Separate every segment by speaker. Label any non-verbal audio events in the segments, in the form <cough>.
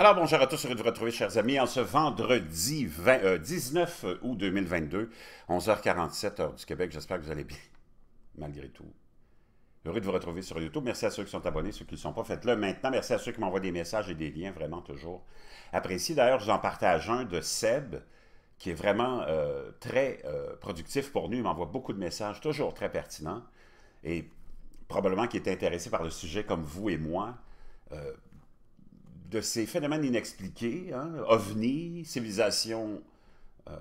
Speaker 1: Alors, bonjour à tous, heureux de vous retrouver, chers amis, en ce vendredi 19 euh, euh, août 2022, 11h47, heure du Québec. J'espère que vous allez bien, <laughs> malgré tout. Heureux de vous retrouver sur YouTube. Merci à ceux qui sont abonnés, ceux qui ne sont pas. Faites-le maintenant. Merci à ceux qui m'envoient des messages et des liens, vraiment toujours appréciés. D'ailleurs, je vous en partage un de Seb, qui est vraiment euh, très productif pour nous. Il m'envoie beaucoup de messages, toujours très pertinents, et probablement qui est intéressé par le sujet comme vous et moi de ces phénomènes inexpliqués, hein, ovnis, civilisations euh,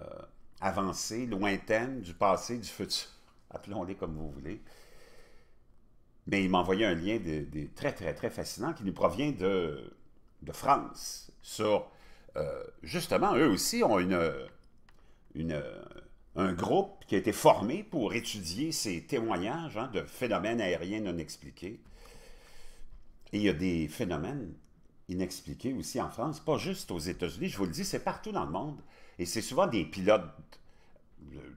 Speaker 1: avancées, lointaines, du passé, du futur, appelons-les comme vous voulez. Mais il m'a envoyé un lien très, très, très fascinant qui nous provient de, de France sur, euh, justement, eux aussi ont une, une, un groupe qui a été formé pour étudier ces témoignages hein, de phénomènes aériens non expliqués. Et il y a des phénomènes inexpliqué aussi en France, pas juste aux États-Unis, je vous le dis, c'est partout dans le monde. Et c'est souvent des pilotes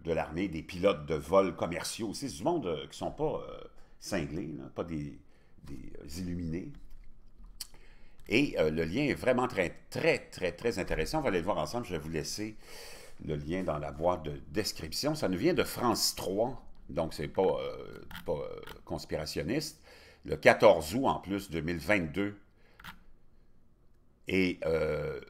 Speaker 1: de l'armée, des pilotes de vols commerciaux aussi, du monde euh, qui ne sont pas euh, cinglés, pas des, euh, illuminés. Et le lien est vraiment très, très, très, très intéressant. On va aller le voir ensemble. Je vais vous laisser le lien dans la boîte de description. Ça nous vient de France 3, donc c'est pas, pas conspirationniste. Le 14 août, en plus, 2022, et euh,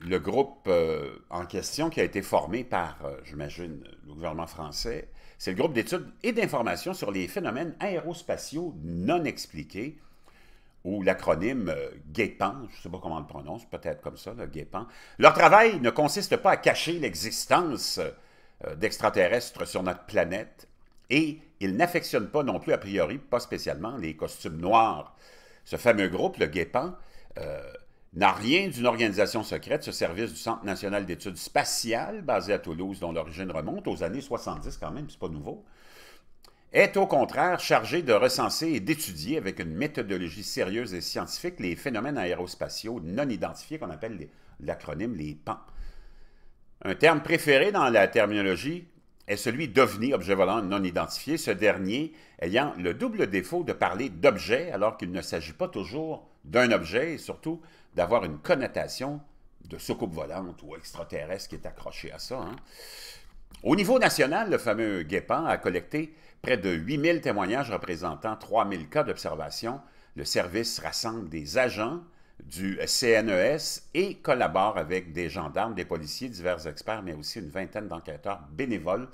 Speaker 1: le groupe euh, en question qui a été formé par, euh, j'imagine, le gouvernement français, c'est le groupe d'études et d'informations sur les phénomènes aérospatiaux non expliqués, ou l'acronyme GAEPAN, je ne sais pas comment on le prononce, peut-être comme ça, le GAEPAN. Leur travail ne consiste pas à cacher l'existence d'extraterrestres sur notre planète, et ils n'affectionnent pas non plus, a priori, pas spécialement, les costumes noirs. Ce fameux groupe, le GAEPAN, n'a rien d'une organisation secrète, ce service du Centre national d'études spatiales, basé à Toulouse, dont l'origine remonte aux années 70 quand même, c'est pas nouveau, est au contraire chargé de recenser et d'étudier avec une méthodologie sérieuse et scientifique les phénomènes aérospatiaux non identifiés qu'on appelle l'acronyme les PAN. Un terme préféré dans la terminologie est celui d'OVNI, objet volant non identifié, ce dernier ayant le double défaut de parler d'objet alors qu'il ne s'agit pas toujours d'un objet et surtout d'avoir une connotation de soucoupe volante ou extraterrestre qui est accrochée à ça. Hein. Au niveau national, le fameux Guépin a collecté près de 8000 témoignages représentant 3000 cas d'observation. Le service rassemble des agents du CNES et collabore avec des gendarmes, des policiers, divers experts, mais aussi une vingtaine d'enquêteurs bénévoles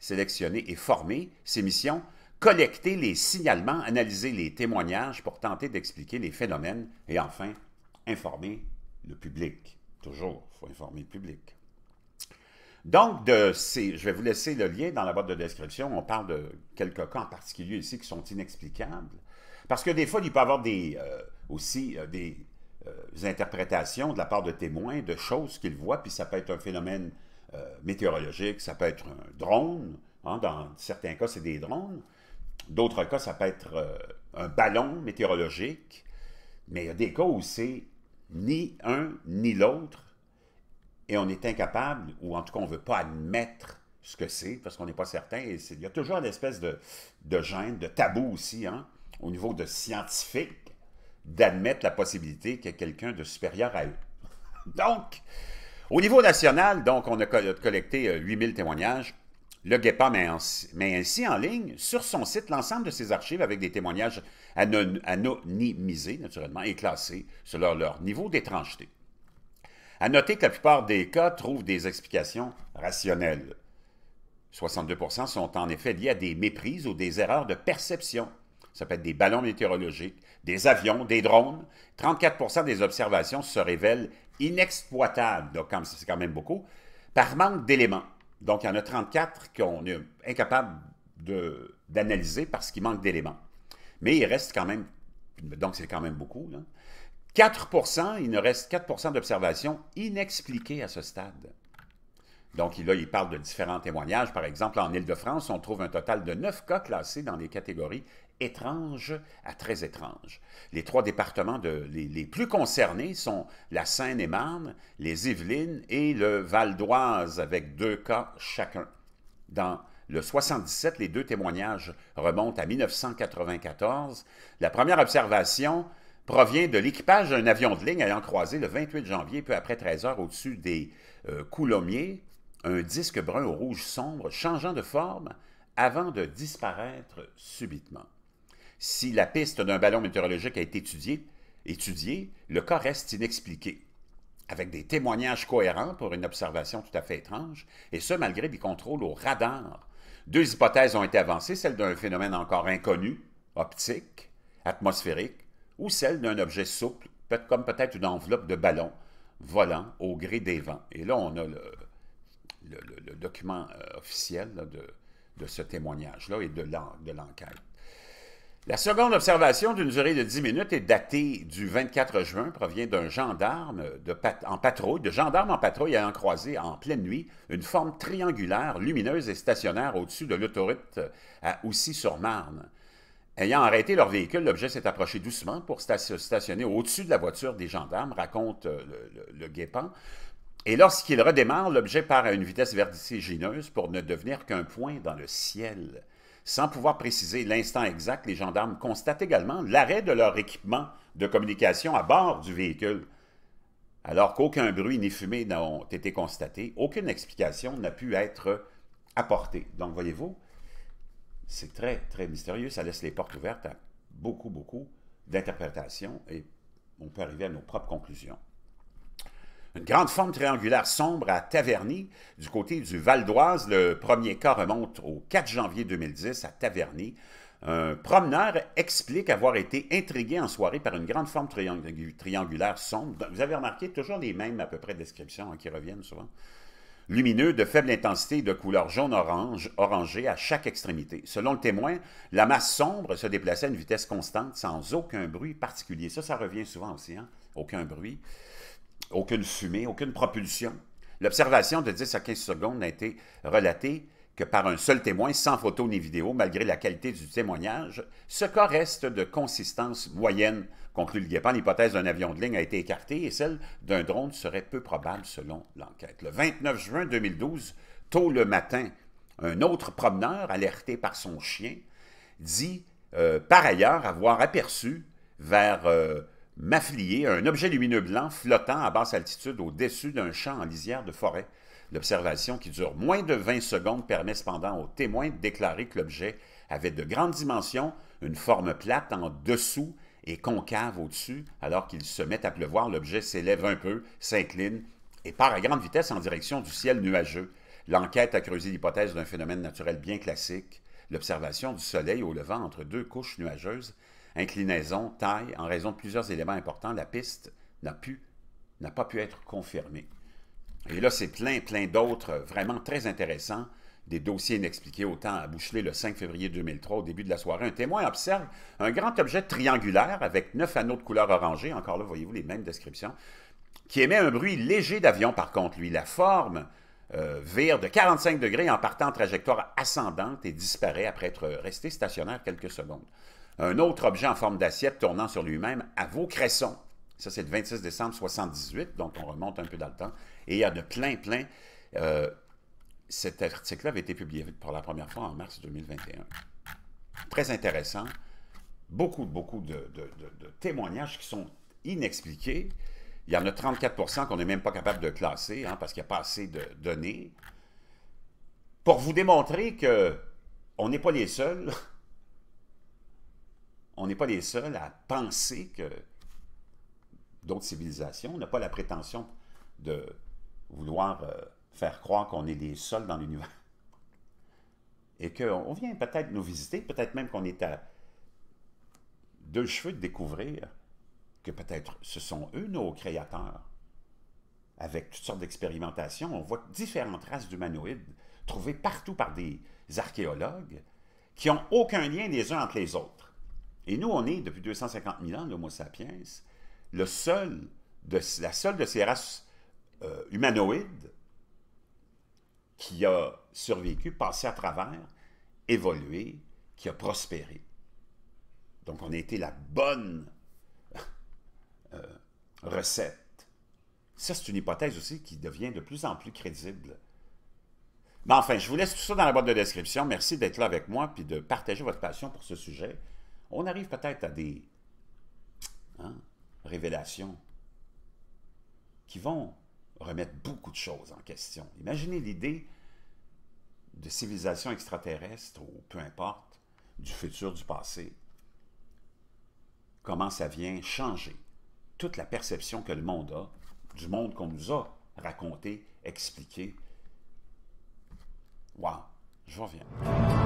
Speaker 1: sélectionnés et formés. Ces missions collecter les signalements, analyser les témoignages pour tenter d'expliquer les phénomènes et enfin informer le public. Toujours, il faut informer le public. Donc, de ces, je vais vous laisser le lien dans la boîte de description. On parle de quelques cas en particulier ici qui sont inexplicables. Parce que des fois, il peut y avoir des, euh, aussi euh, des euh, interprétations de la part de témoins de choses qu'ils voient, puis ça peut être un phénomène météorologique, ça peut être un drone. Hein, dans certains cas, c'est des drones. D'autres cas, ça peut être euh, un ballon météorologique, mais il y a des cas où c'est ni un ni l'autre, et on est incapable, ou en tout cas on ne veut pas admettre ce que c'est, parce qu'on n'est pas certain, et il y a toujours une espèce de, gêne, de tabou aussi, hein, au niveau de scientifique, d'admettre la possibilité qu'il y ait quelqu'un de supérieur à eux. Donc, au niveau national, donc, on a collecté 8000 euh, témoignages. Le GEPA met ainsi, en ligne sur son site l'ensemble de ses archives avec des témoignages anonymisés, naturellement, et classés selon leur niveau d'étrangeté. À noter que la plupart des cas trouvent des explications rationnelles. 62 sont en effet liés à des méprises ou des erreurs de perception. Ça peut être des ballons météorologiques, des avions, des drones. 34 des observations se révèlent inexploitables, donc c'est quand même beaucoup, par manque d'éléments. Donc, il y en a 34 qu'on est incapable d'analyser parce qu'il manque d'éléments. Mais il reste quand même, donc c'est quand même beaucoup, 4 il ne reste 4 d'observations inexpliquées à ce stade. Donc, là, il parle de différents témoignages. Par exemple, en Île-de-France, on trouve un total de 9 cas classés dans les catégories étrange à très étrange. Les trois départements les, plus concernés sont la Seine-et-Marne, les Yvelines et le Val d'Oise, avec deux cas chacun. Dans le 77, les deux témoignages remontent à 1994. La première observation provient de l'équipage d'un avion de ligne ayant croisé le 28 janvier, peu après 13 heures, au-dessus des euh, Coulommiers, un disque brun au rouge sombre changeant de forme avant de disparaître subitement. Si la piste d'un ballon météorologique a été étudiée, le cas reste inexpliqué, avec des témoignages cohérents pour une observation tout à fait étrange, et ce malgré des contrôles au radar. Deux hypothèses ont été avancées, celle d'un phénomène encore inconnu, optique, atmosphérique, ou celle d'un objet souple, comme peut-être une enveloppe de ballon volant au gré des vents. Et là, on a le, document euh, officiel de, de, ce témoignage-là et de l'enquête. La seconde observation d'une durée de 10 minutes est datée du 24 juin, provient d'un gendarme en patrouille, de gendarme en patrouille ayant croisé en pleine nuit une forme triangulaire, lumineuse et stationnaire au-dessus de l'autoroute à Oussy-sur-Marne. Ayant arrêté leur véhicule, l'objet s'est approché doucement pour stationner au-dessus de la voiture des gendarmes, raconte euh, le, Guépan. Et lorsqu'il redémarre, l'objet part à une vitesse vertigineuse pour ne devenir qu'un point dans le ciel. Sans pouvoir préciser l'instant exact, les gendarmes constatent également l'arrêt de leur équipement de communication à bord du véhicule. Alors qu'aucun bruit ni fumée n'ont été constatés, aucune explication n'a pu être apportée. Donc, voyez-vous, c'est très, très mystérieux. Ça laisse les portes ouvertes à beaucoup, beaucoup d'interprétations et on peut arriver à nos propres conclusions. Une grande forme triangulaire sombre à Taverny, du côté du Val d'Oise. Le premier cas remonte au 4 janvier 2010 à Taverny. Un promeneur explique avoir été intrigué en soirée par une grande forme triangulaire sombre. Vous avez remarqué toujours les mêmes à peu près descriptions hein, qui reviennent souvent. Lumineux, de faible intensité de couleur jaune-orange, orangé à chaque extrémité. Selon le témoin, la masse sombre se déplaçait à une vitesse constante sans aucun bruit particulier. Ça, ça revient souvent aussi, hein? aucun bruit aucune fumée, aucune propulsion. L'observation de 10 à 15 secondes n'a été relatée que par un seul témoin, sans photo ni vidéo, malgré la qualité du témoignage. Ce cas reste de consistance moyenne. Conclut le guépard, l'hypothèse d'un avion de ligne a été écartée et celle d'un drone serait peu probable selon l'enquête. Le 29 juin 2012, tôt le matin, un autre promeneur, alerté par son chien, dit euh, par ailleurs avoir aperçu vers euh, Mafflier, un objet lumineux blanc flottant à basse altitude au-dessus d'un champ en lisière de forêt. L'observation, qui dure moins de 20 secondes, permet cependant aux témoins de déclarer que l'objet avait de grandes dimensions, une forme plate en dessous et concave au-dessus. Alors qu'il se met à pleuvoir, l'objet s'élève un peu, s'incline et part à grande vitesse en direction du ciel nuageux. L'enquête a creusé l'hypothèse d'un phénomène naturel bien classique, l'observation du soleil au levant entre deux couches nuageuses inclinaison, taille, en raison de plusieurs éléments importants, la piste n'a pu, n'a pas pu être confirmée. Et là, c'est plein, plein d'autres vraiment très intéressants, des dossiers inexpliqués autant à Bouchelet le 5 février 2003, au début de la soirée. Un témoin observe un grand objet triangulaire avec neuf anneaux de couleur orangée, encore là, voyez-vous les mêmes descriptions, qui émet un bruit léger d'avion, par contre, lui. La forme euh, vire de 45 degrés en partant en trajectoire ascendante et disparaît après être resté stationnaire quelques secondes. Un autre objet en forme d'assiette tournant sur lui-même à vos cressons. Ça, c'est le 26 décembre 78, donc on remonte un peu dans le temps. Et il y a de plein, plein. Euh, cet article-là avait été publié pour la première fois en mars 2021. Très intéressant. Beaucoup, beaucoup de, témoignages qui sont inexpliqués. Il y en a 34 qu'on n'est même pas capable de classer hein, parce qu'il n'y a pas assez de données. Pour vous démontrer que on n'est pas les seuls, on n'est pas les seuls à penser que d'autres civilisations, n'ont pas la prétention de vouloir euh, faire croire qu'on est les seuls dans l'univers. Et qu'on vient peut-être nous visiter, peut-être même qu'on est à deux cheveux de découvrir que peut-être ce sont eux nos créateurs. Avec toutes sortes d'expérimentations, on voit différentes races d'humanoïdes trouvées partout par des archéologues qui n'ont aucun lien les uns entre les autres. Et nous, on est, depuis 250 000 ans, l'Homo sapiens, le seul de, la seule de ces races euh, humanoïdes qui a survécu, passé à travers, évolué, qui a prospéré. Donc, on a été la bonne euh, recette. Ça, c'est une hypothèse aussi qui devient de plus en plus crédible. Mais enfin, je vous laisse tout ça dans la boîte de description. Merci d'être là avec moi puis de partager votre passion pour ce sujet on arrive peut-être à des hein, révélations qui vont remettre beaucoup de choses en question. Imaginez l'idée de civilisation extraterrestre ou peu importe, du futur, du passé, comment ça vient changer toute la perception que le monde a, du monde qu'on nous a raconté, expliqué. Wow, je reviens.